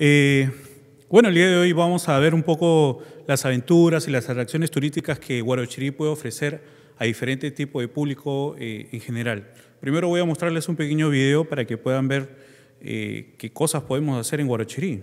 Eh, bueno, el día de hoy vamos a ver un poco las aventuras y las atracciones turísticas que Guarochirí puede ofrecer a diferentes tipos de público eh, en general. Primero voy a mostrarles un pequeño video para que puedan ver eh, qué cosas podemos hacer en Guarochirí.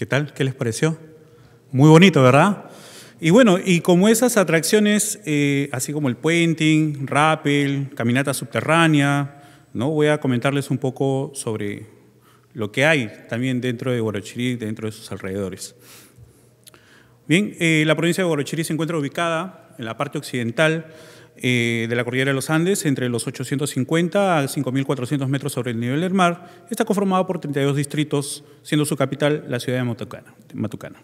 ¿Qué tal? ¿Qué les pareció? Muy bonito, ¿verdad? Y bueno, y como esas atracciones, eh, así como el puenting, rappel, caminata subterránea, ¿no? voy a comentarles un poco sobre lo que hay también dentro de Guarochirí, dentro de sus alrededores. Bien, eh, la provincia de Guarochirí se encuentra ubicada en la parte occidental eh, de la cordillera de los Andes entre los 850 a 5.400 metros sobre el nivel del mar. Está conformado por 32 distritos, siendo su capital la ciudad de Matucana.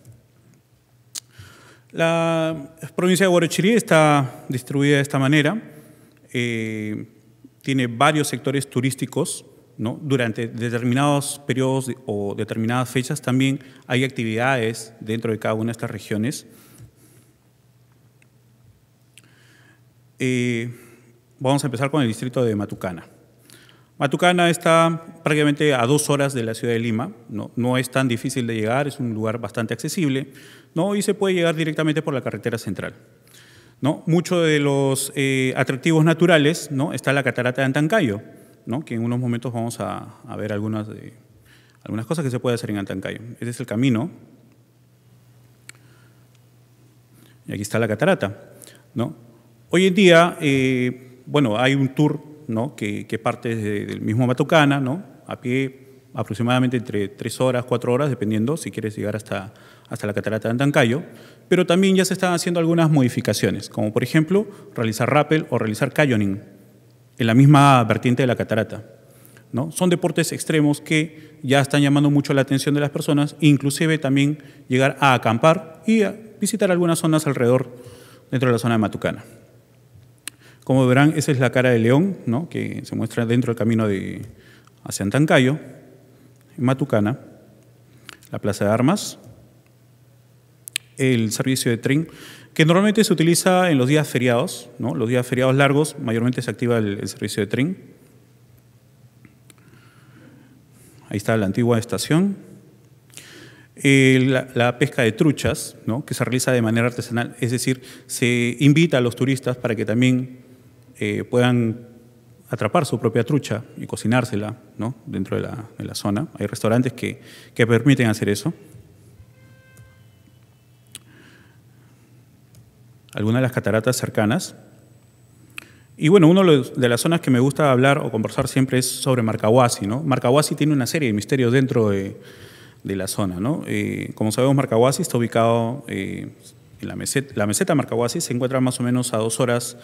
La provincia de Huarochirí está distribuida de esta manera. Eh, tiene varios sectores turísticos. ¿no? Durante determinados periodos o determinadas fechas también hay actividades dentro de cada una de estas regiones. Eh, vamos a empezar con el distrito de Matucana. Matucana está prácticamente a dos horas de la ciudad de Lima, no, no es tan difícil de llegar, es un lugar bastante accesible, ¿no? y se puede llegar directamente por la carretera central. ¿no? Muchos de los eh, atractivos naturales ¿no? está la catarata de Antancayo, ¿no? que en unos momentos vamos a, ver algunas, algunas cosas que se puede hacer en Antancayo. Este es el camino. Y aquí está la catarata. ¿no? Hoy en día, eh, bueno, hay un tour ¿no? que, parte del mismo Matucana, ¿no? a pie aproximadamente entre tres horas, cuatro horas, dependiendo si quieres llegar hasta, hasta la catarata de Antancayo, pero también ya se están haciendo algunas modificaciones, como por ejemplo realizar rappel o realizar cayoning, en la misma vertiente de la catarata. ¿no? Son deportes extremos que ya están llamando mucho la atención de las personas, inclusive también llegar a acampar y visitar algunas zonas alrededor dentro de la zona de Matucana. Como verán, esa es la cara de león, que se muestra dentro del camino de, hacia Antancayo, en Matucana, la Plaza de Armas, el servicio de tren, que normalmente se utiliza en los días feriados, los días feriados largos, mayormente se activa el, servicio de tren. Ahí está la antigua estación. Eh, la, pesca de truchas, que se realiza de manera artesanal, es decir, se invita a los turistas para que también eh, puedan atrapar su propia trucha y cocinársela ¿no? dentro de la, de la, zona. Hay restaurantes que, que permiten hacer eso. Algunas de las cataratas cercanas. Y bueno, una de las zonas que me gusta hablar o conversar siempre es sobre Marcahuasi. ¿no? Marcahuasi tiene una serie de misterios dentro de, de la zona. ¿no? Eh, como sabemos, Marcahuasi está ubicado eh, la meseta, la Marcahuasi se encuentra más o menos a dos horas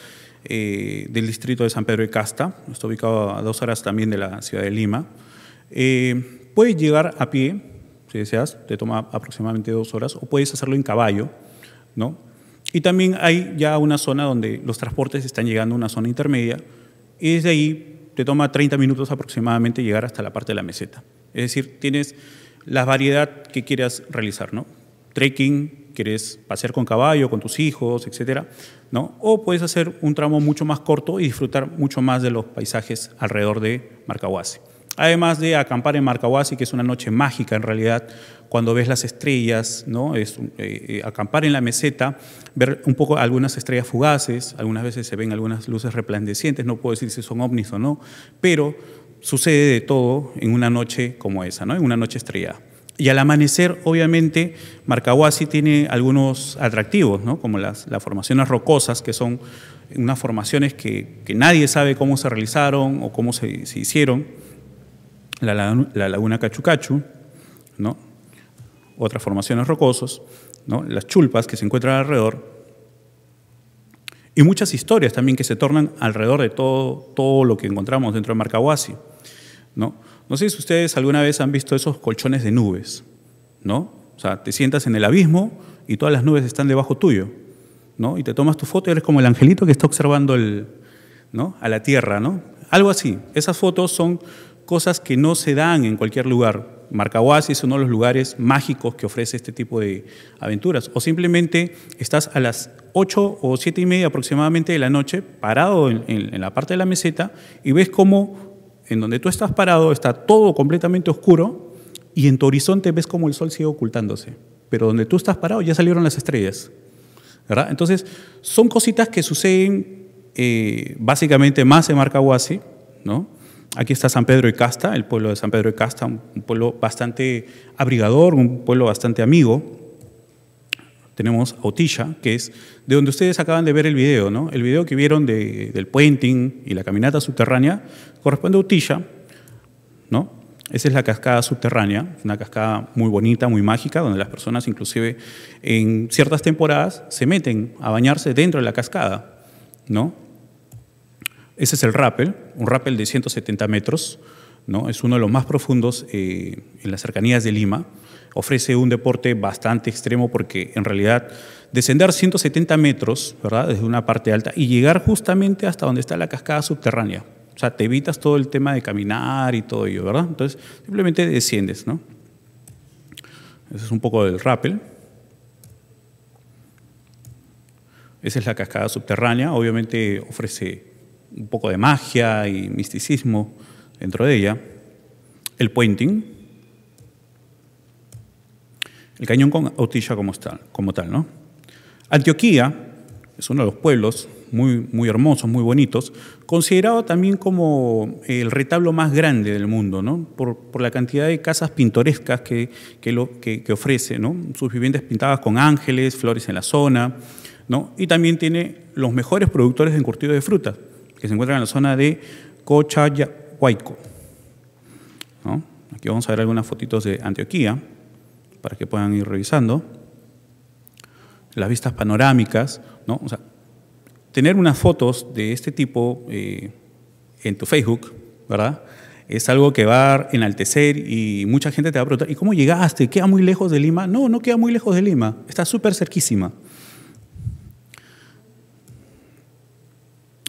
eh, del distrito de San Pedro de Casta, está ubicado a dos horas también de la ciudad de Lima. Eh, puedes llegar a pie, si deseas, te toma aproximadamente dos horas, o puedes hacerlo en caballo, ¿no? Y también hay ya una zona donde los transportes están llegando a una zona intermedia, y desde ahí te toma 30 minutos aproximadamente llegar hasta la parte de la meseta. Es decir, tienes la variedad que quieras realizar, ¿no? Trekking, quieres pasear con caballo, con tus hijos, etcétera, ¿no? O puedes hacer un tramo mucho más corto y disfrutar mucho más de los paisajes alrededor de Marcahuasi. Además de acampar en Marcahuasi, que es una noche mágica en realidad, cuando ves las estrellas, ¿no? Es, eh, eh, acampar en la meseta, ver un poco algunas estrellas fugaces, algunas veces se ven algunas luces resplandecientes, no puedo decir si son ovnis o no, pero sucede de todo en una noche como esa, ¿no? en una noche estrellada. Y al amanecer, obviamente, Marcahuasi tiene algunos atractivos, ¿no? como las, formaciones rocosas, que son unas formaciones que, que, nadie sabe cómo se realizaron o cómo se, hicieron. La, laguna Cachucachu, ¿no? otras formaciones rocosas, ¿no? las chulpas que se encuentran alrededor, y muchas historias también que se tornan alrededor de todo, todo lo que encontramos dentro de Marcahuasi. ¿no? No sé si ustedes alguna vez han visto esos colchones de nubes, ¿no? O sea, te sientas en el abismo y todas las nubes están debajo tuyo, ¿no? Y te tomas tu foto y eres como el angelito que está observando el, ¿no? a la tierra, ¿no? Algo así. Esas fotos son cosas que no se dan en cualquier lugar. Marcahuasi es uno de los lugares mágicos que ofrece este tipo de aventuras. O simplemente estás a las ocho o siete y media aproximadamente de la noche, parado en la parte de la meseta, y ves cómo en donde tú estás parado está todo completamente oscuro y en tu horizonte ves como el sol sigue ocultándose, pero donde tú estás parado ya salieron las estrellas. ¿verdad? Entonces, son cositas que suceden eh, básicamente más en Marcahuasi, ¿no? Aquí está San Pedro y Casta, el pueblo de San Pedro y Casta, un pueblo bastante abrigador, un pueblo bastante amigo, tenemos Otilla, que es de donde ustedes acaban de ver el video, ¿no? El video que vieron de, del puenting y la caminata subterránea corresponde a Otilla, ¿no? Esa es la cascada subterránea, una cascada muy bonita, muy mágica, donde las personas inclusive en ciertas temporadas se meten a bañarse dentro de la cascada, ¿no? Ese es el rappel, un rappel de 170 metros, ¿no? Es uno de los más profundos eh, en las cercanías de Lima ofrece un deporte bastante extremo porque en realidad descender 170 metros, ¿verdad? Desde una parte alta y llegar justamente hasta donde está la cascada subterránea. O sea, te evitas todo el tema de caminar y todo ello, ¿verdad? Entonces, simplemente desciendes, ¿no? es un poco del rappel. Esa es la cascada subterránea. Obviamente ofrece un poco de magia y misticismo dentro de ella. El pointing, el cañón con Autilla como tal, como tal ¿no? Antioquía es uno de los pueblos muy, muy hermosos, muy bonitos, considerado también como el retablo más grande del mundo, por, la cantidad de casas pintorescas que, lo, que, ofrece, sus viviendas pintadas con ángeles, flores en la zona, ¿no? y también tiene los mejores productores de encurtido de fruta, que se encuentran en la zona de Cochayahuayco. ¿no? Aquí vamos a ver algunas fotitos de Antioquía para que puedan ir revisando. Las vistas panorámicas, tener unas fotos de este tipo eh, en tu Facebook, ¿verdad? Es algo que va a enaltecer y mucha gente te va a preguntar, ¿y cómo llegaste? ¿Queda muy lejos de Lima? No, no queda muy lejos de Lima, está súper cerquísima.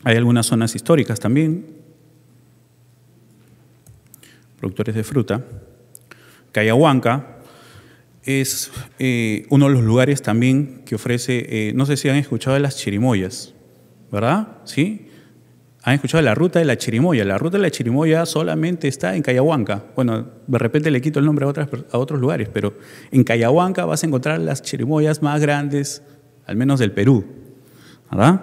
Hay algunas zonas históricas también, productores de fruta. Cayahuanca, es eh, uno de los lugares también que ofrece, eh, no sé si han escuchado de las chirimoyas, ¿verdad? ¿Sí? Han escuchado la ruta de la chirimoya. La ruta de la chirimoya solamente está en Cayahuanca. Bueno, de repente le quito el nombre a, a otros lugares, pero en Cayahuanca vas a encontrar las chirimoyas más grandes, al menos del Perú, ¿verdad?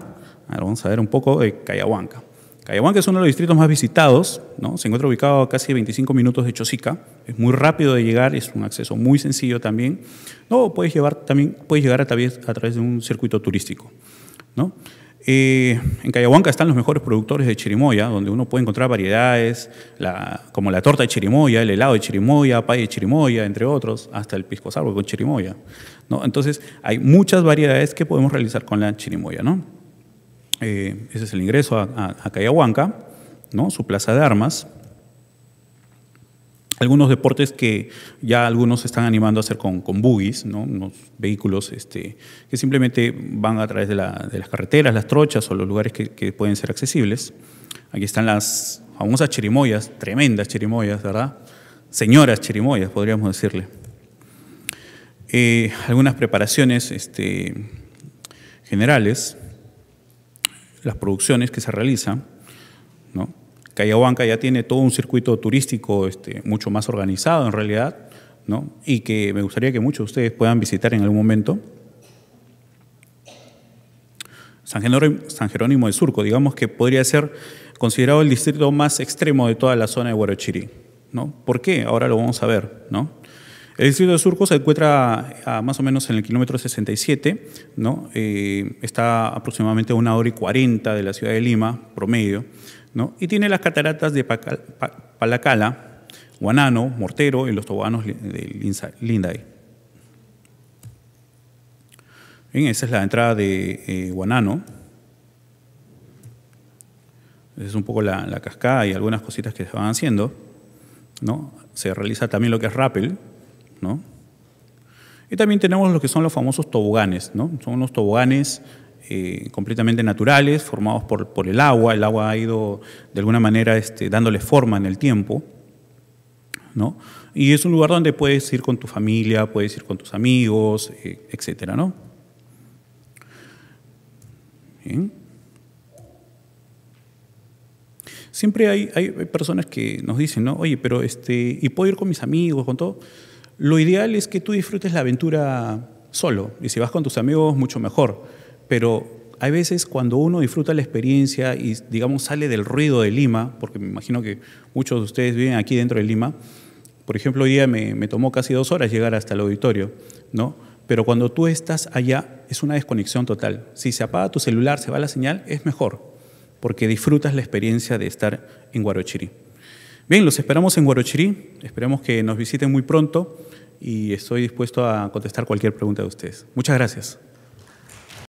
Ahora vamos a ver un poco de Cayahuanca. Cayahuanca es uno de los distritos más visitados, ¿no? se encuentra ubicado a casi 25 minutos de Chosica, es muy rápido de llegar, es un acceso muy sencillo también, no puedes, llevar, también puedes llegar a través, a través de un circuito turístico. ¿no? Eh, en Cayahuanca están los mejores productores de chirimoya, donde uno puede encontrar variedades la, como la torta de chirimoya, el helado de chirimoya, pay de chirimoya, entre otros, hasta el pisco sour con chirimoya. ¿no? Entonces, hay muchas variedades que podemos realizar con la chirimoya. ¿no? Eh, ese es el ingreso a, a, ¿no? su plaza de armas. Algunos deportes que ya algunos están animando a hacer con, con buggies, ¿no? unos vehículos este, que simplemente van a través de, las carreteras, las trochas o los lugares que, pueden ser accesibles. Aquí están las famosas chirimoyas, tremendas chirimoyas, ¿verdad? Señoras chirimoyas, podríamos decirle. Eh, algunas preparaciones este, generales las producciones que se realizan, ¿no? Callahuanca ya tiene todo un circuito turístico este, mucho más organizado en realidad, ¿no? y que me gustaría que muchos de ustedes puedan visitar en algún momento. San Jerónimo, San Jerónimo de Surco, digamos que podría ser considerado el distrito más extremo de toda la zona de Huarochirí. ¿no? ¿Por qué? Ahora lo vamos a ver. ¿no? El distrito de Surco se encuentra a más o menos en el kilómetro 67, ¿no? Eh, está aproximadamente a una hora y cuarenta de la ciudad de Lima, promedio, ¿no? y tiene las cataratas de Palacala, Guanano, Mortero y los tobanos de Linday. Bien, esa es la entrada de eh, Guanano. es un poco la, cascada y algunas cositas que se van haciendo. ¿no? Se realiza también lo que es rappel, y también tenemos lo que son los famosos toboganes, ¿no? Son unos toboganes eh, completamente naturales, formados por, por, el agua. El agua ha ido, de alguna manera, este, dándole forma en el tiempo, ¿no? Y es un lugar donde puedes ir con tu familia, puedes ir con tus amigos, etc. Eh, etcétera, ¿no? Siempre hay, hay, personas que nos dicen, ¿no? Oye, pero este, ¿y puedo ir con mis amigos, con todo? Lo ideal es que tú disfrutes la aventura solo y si vas con tus amigos mucho mejor, pero hay veces cuando uno disfruta la experiencia y digamos sale del ruido de Lima, porque me imagino que muchos de ustedes viven aquí dentro de Lima, por ejemplo, hoy día me, tomó casi dos horas llegar hasta el auditorio, ¿no? Pero cuando tú estás allá es una desconexión total. Si se apaga tu celular, se va la señal, es mejor, porque disfrutas la experiencia de estar en Guarochiri. Bien, los esperamos en Guarochirí. esperamos que nos visiten muy pronto y estoy dispuesto a contestar cualquier pregunta de ustedes. Muchas gracias.